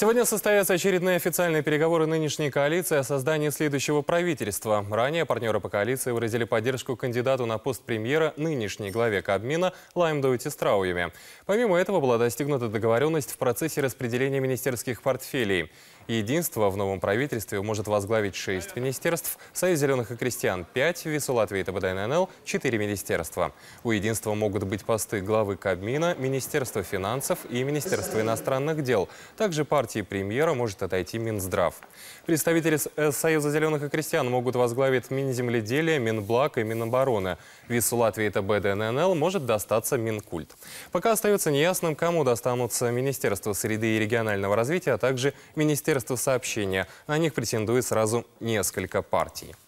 Сегодня состоятся очередные официальные переговоры нынешней коалиции о создании следующего правительства. Ранее партнеры по коалиции выразили поддержку кандидату на пост премьера нынешней главе Кабмина Лаймдоуте Страуеве. Помимо этого была достигнута договоренность в процессе распределения министерских портфелей. Единство в новом правительстве может возглавить 6 министерств, Союз зеленых и крестьян – 5, Весу Латвии и ТБДНЛ – 4 министерства. У единства могут быть посты главы Кабмина, Министерства финансов и Министерства иностранных дел. Также партии премьера может отойти Минздрав. Представители э, Союза зеленых и крестьян могут возглавить Минземледелие, Минблак и Минобороны. Весу Латвии и ТБДНЛ может достаться Минкульт. Пока остается неясным, кому достанутся министерства среды и регионального развития, а также Министерство Министерства сообщения. На них претендует сразу несколько партий.